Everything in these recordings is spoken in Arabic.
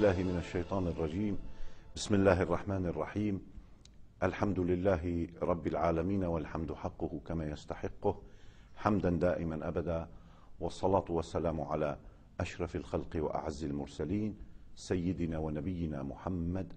بالله من الشيطان الرجيم بسم الله الرحمن الرحيم الحمد لله رب العالمين والحمد حقه كما يستحقه حمدا دائما ابدا والصلاه والسلام على اشرف الخلق واعز المرسلين سيدنا ونبينا محمد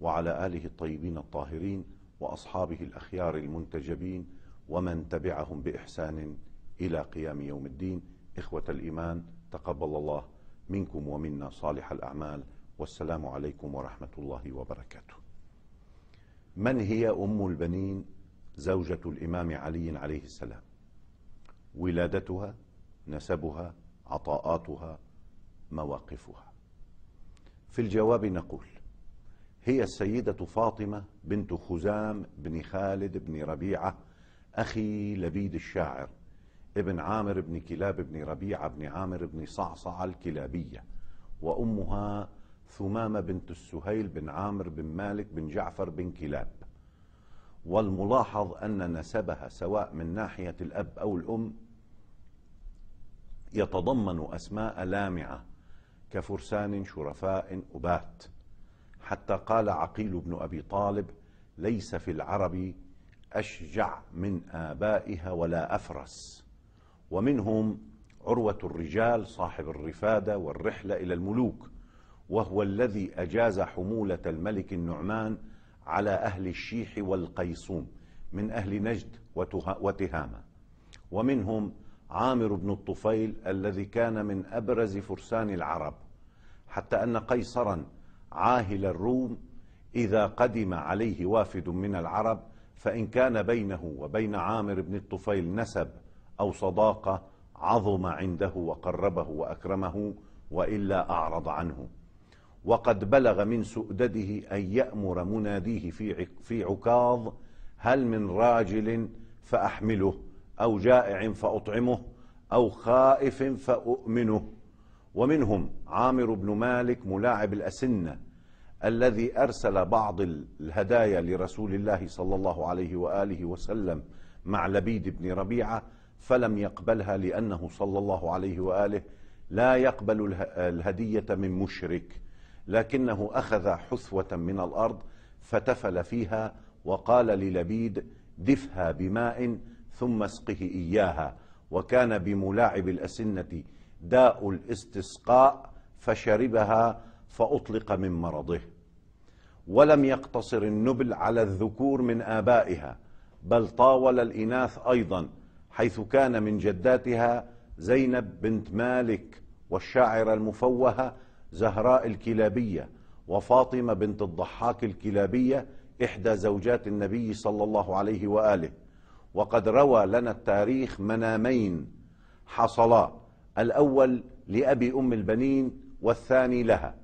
وعلى اله الطيبين الطاهرين واصحابه الاخيار المنتجبين ومن تبعهم باحسان الى قيام يوم الدين اخوه الايمان تقبل الله منكم ومنا صالح الاعمال والسلام عليكم ورحمة الله وبركاته من هي أم البنين زوجة الإمام علي عليه السلام ولادتها نسبها عطاءاتها مواقفها في الجواب نقول هي السيدة فاطمة بنت خزام بن خالد بن ربيعة أخي لبيد الشاعر ابن عامر بن كلاب بن ربيعة بن عامر بن صعصع الكلابية وأمها ثمامة بنت السهيل بن عامر بن مالك بن جعفر بن كلاب والملاحظ أن نسبها سواء من ناحية الأب أو الأم يتضمن أسماء لامعة كفرسان شرفاء أبات حتى قال عقيل بن أبي طالب ليس في العرب أشجع من آبائها ولا أفرس ومنهم عروة الرجال صاحب الرفادة والرحلة إلى الملوك وهو الذي أجاز حمولة الملك النعمان على أهل الشيح والقيصوم من أهل نجد وتهامة ومنهم عامر بن الطفيل الذي كان من أبرز فرسان العرب حتى أن قيصرا عاهل الروم إذا قدم عليه وافد من العرب فإن كان بينه وبين عامر بن الطفيل نسب أو صداقة عظم عنده وقربه وأكرمه وإلا أعرض عنه وقد بلغ من سؤدده أن يأمر مناديه في في عكاظ هل من راجل فأحمله أو جائع فأطعمه أو خائف فأؤمنه ومنهم عامر بن مالك ملاعب الأسنة الذي أرسل بعض الهدايا لرسول الله صلى الله عليه وآله وسلم مع لبيد بن ربيعة فلم يقبلها لأنه صلى الله عليه وآله لا يقبل الهدية من مشرك لكنه أخذ حثوة من الأرض فتفل فيها وقال للبيد دفها بماء ثم اسقه إياها وكان بملاعب الأسنة داء الاستسقاء فشربها فأطلق من مرضه ولم يقتصر النبل على الذكور من آبائها بل طاول الإناث أيضا حيث كان من جداتها زينب بنت مالك والشاعرة المفوهة زهراء الكلابية وفاطمة بنت الضحاك الكلابية إحدى زوجات النبي صلى الله عليه وآله وقد روى لنا التاريخ منامين حصلا الأول لأبي أم البنين والثاني لها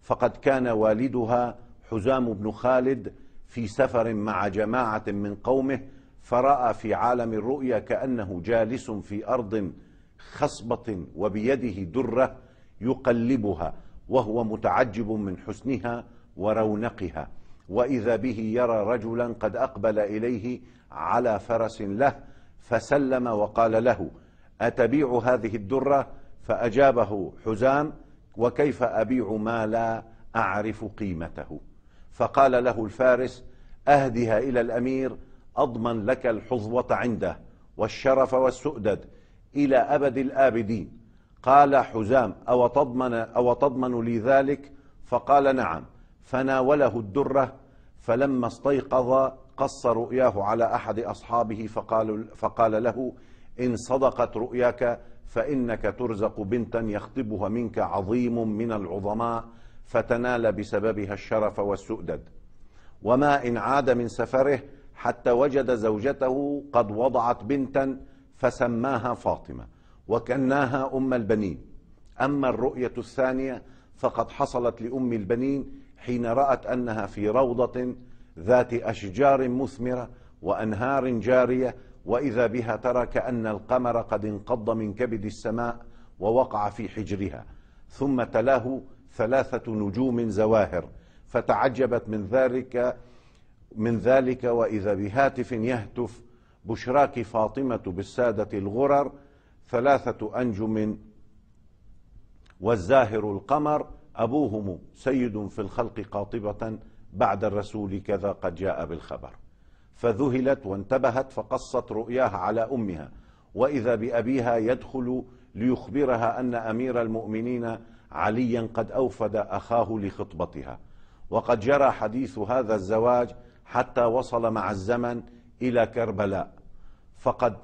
فقد كان والدها حزام بن خالد في سفر مع جماعة من قومه فرأى في عالم الرؤيا كأنه جالس في أرض خصبة وبيده درة يقلبها وهو متعجب من حسنها ورونقها واذا به يرى رجلا قد اقبل اليه على فرس له فسلم وقال له اتبيع هذه الدره فاجابه حزام وكيف ابيع ما لا اعرف قيمته فقال له الفارس اهدها الى الامير اضمن لك الحظوه عنده والشرف والسؤدد الى ابد الابدين قال حزام أو تضمن, أو تضمن لي ذلك فقال نعم فناوله الدرة فلما استيقظ قص رؤياه على أحد أصحابه فقال, فقال له إن صدقت رؤياك فإنك ترزق بنتا يخطبها منك عظيم من العظماء فتنال بسببها الشرف والسؤدد وما إن عاد من سفره حتى وجد زوجته قد وضعت بنتا فسماها فاطمه وكناها أم البنين أما الرؤية الثانية فقد حصلت لأم البنين حين رأت أنها في روضة ذات أشجار مثمرة وأنهار جارية وإذا بها ترى كأن القمر قد انقض من كبد السماء ووقع في حجرها ثم تلاه ثلاثة نجوم زواهر فتعجبت من ذلك من ذلك وإذا بهاتف يهتف بشراك فاطمة بالسادة الغرر ثلاثة أنجم والزاهر القمر أبوهم سيد في الخلق قاطبة بعد الرسول كذا قد جاء بالخبر فذهلت وانتبهت فقصت رؤياها على أمها وإذا بأبيها يدخل ليخبرها أن أمير المؤمنين عليا قد أوفد أخاه لخطبتها وقد جرى حديث هذا الزواج حتى وصل مع الزمن إلى كربلاء فقد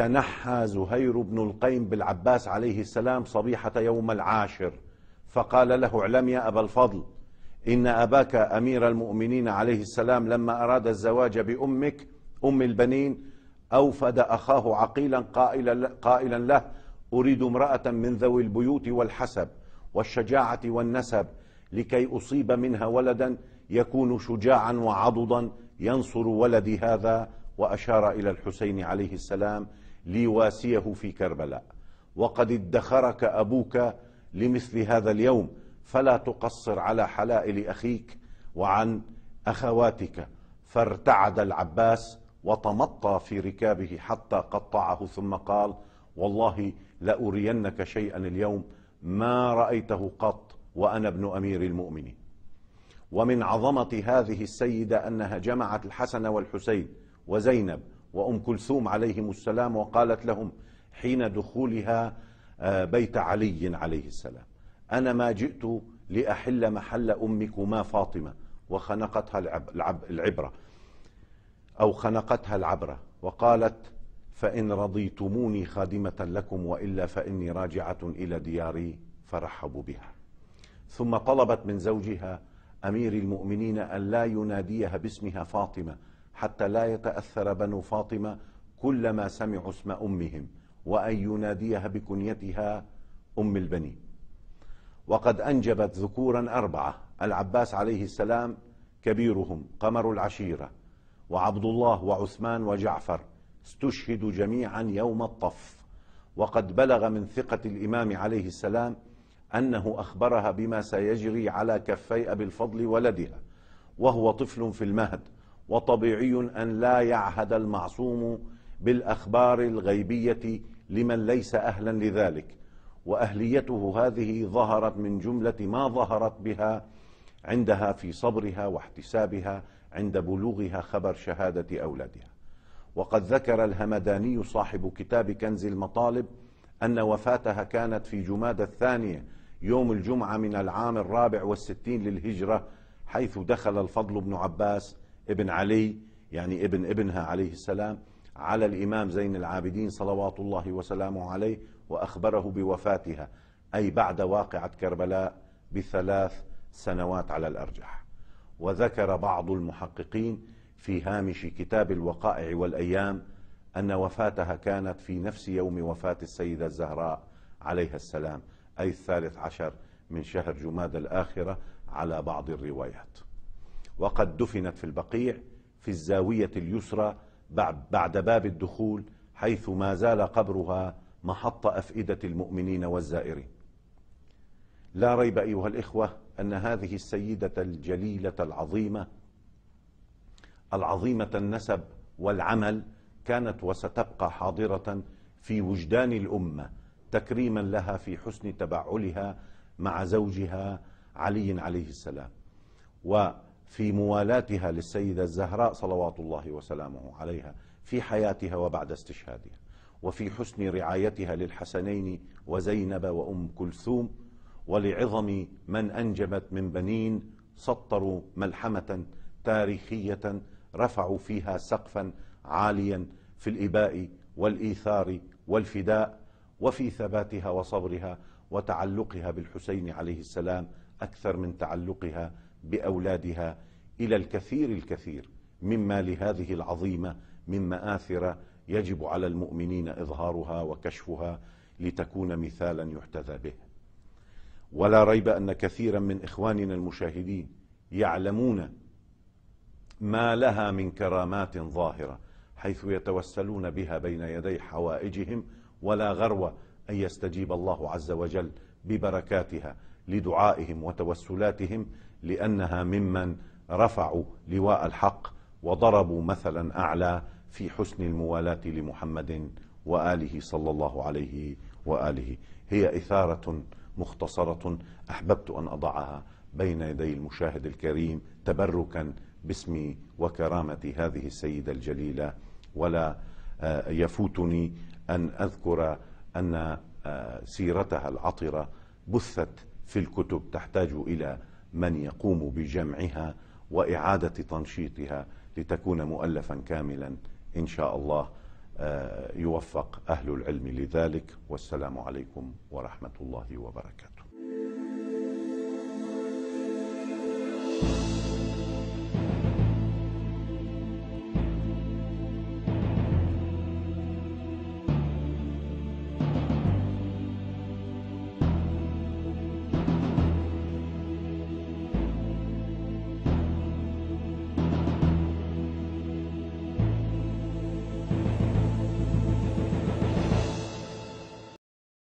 تنحى زهير بن القيم بالعباس عليه السلام صبيحة يوم العاشر فقال له اعلم يا أبا الفضل إن أباك أمير المؤمنين عليه السلام لما أراد الزواج بأمك أم البنين أوفد أخاه عقيلا قائلا, قائلا له أريد امرأة من ذوي البيوت والحسب والشجاعة والنسب لكي أصيب منها ولدا يكون شجاعا وعضدا ينصر ولدي هذا وأشار إلى الحسين عليه السلام ليواسيه في كربلاء وقد ادخرك أبوك لمثل هذا اليوم فلا تقصر على حلائل أخيك وعن أخواتك فارتعد العباس وتمطى في ركابه حتى قطعه ثم قال والله لأرينك شيئا اليوم ما رأيته قط وأنا ابن أمير المؤمنين ومن عظمة هذه السيدة أنها جمعت الحسن والحسين وزينب وأم كلثوم عليهم السلام وقالت لهم حين دخولها آه، بيت علي عليه السلام أنا ما جئت لأحل محل أمكما فاطمة وخنقتها العبرة أو خنقتها العبرة وقالت فإن رضيتموني خادمة لكم وإلا فإني راجعة إلى دياري فرحبوا بها ثم طلبت من زوجها أمير المؤمنين أن لا يناديها باسمها فاطمة حتى لا يتأثر بنو فاطمة كلما سمعوا اسم أمهم وأن يناديها بكنيتها أم البنين وقد أنجبت ذكورا أربعة العباس عليه السلام كبيرهم قمر العشيرة وعبد الله وعثمان وجعفر استشهدوا جميعا يوم الطف وقد بلغ من ثقة الإمام عليه السلام أنه أخبرها بما سيجري على كفي أبي الفضل ولدها وهو طفل في المهد وطبيعي أن لا يعهد المعصوم بالأخبار الغيبية لمن ليس أهلا لذلك وأهليته هذه ظهرت من جملة ما ظهرت بها عندها في صبرها واحتسابها عند بلوغها خبر شهادة أولادها وقد ذكر الهمداني صاحب كتاب كنز المطالب أن وفاتها كانت في جماد الثانية يوم الجمعة من العام الرابع والستين للهجرة حيث دخل الفضل بن عباس ابن علي يعني ابن ابنها عليه السلام على الإمام زين العابدين صلوات الله وسلامه عليه وأخبره بوفاتها أي بعد واقعة كربلاء بثلاث سنوات على الأرجح وذكر بعض المحققين في هامش كتاب الوقائع والأيام أن وفاتها كانت في نفس يوم وفاة السيدة الزهراء عليها السلام أي الثالث عشر من شهر جماد الآخرة على بعض الروايات وقد دفنت في البقيع في الزاوية اليسرى بعد باب الدخول حيث ما زال قبرها محط أفئدة المؤمنين والزائرين لا ريب أيها الإخوة أن هذه السيدة الجليلة العظيمة العظيمة النسب والعمل كانت وستبقى حاضرة في وجدان الأمة تكريما لها في حسن تبعلها مع زوجها علي عليه السلام و في موالاتها للسيدة الزهراء صلوات الله وسلامه عليها في حياتها وبعد استشهادها وفي حسن رعايتها للحسنين وزينب وأم كلثوم ولعظم من أنجبت من بنين سطروا ملحمة تاريخية رفعوا فيها سقفا عاليا في الإباء والإيثار والفداء وفي ثباتها وصبرها وتعلقها بالحسين عليه السلام أكثر من تعلقها باولادها الى الكثير الكثير مما لهذه العظيمه من ماثر يجب على المؤمنين اظهارها وكشفها لتكون مثالا يحتذى به. ولا ريب ان كثيرا من اخواننا المشاهدين يعلمون ما لها من كرامات ظاهره حيث يتوسلون بها بين يدي حوائجهم ولا غرو ان يستجيب الله عز وجل ببركاتها لدعائهم وتوسلاتهم لأنها ممن رفعوا لواء الحق وضربوا مثلا أعلى في حسن الموالاة لمحمد وآله صلى الله عليه وآله هي إثارة مختصرة أحببت أن أضعها بين يدي المشاهد الكريم تبركا باسمي وكرامة هذه السيدة الجليلة ولا آه، يفوتني أن أذكر أن آه، سيرتها العطرة بثت في الكتب تحتاج إلى من يقوم بجمعها وإعادة تنشيطها لتكون مؤلفا كاملا إن شاء الله آه، يوفق أهل العلم لذلك والسلام عليكم ورحمة الله وبركاته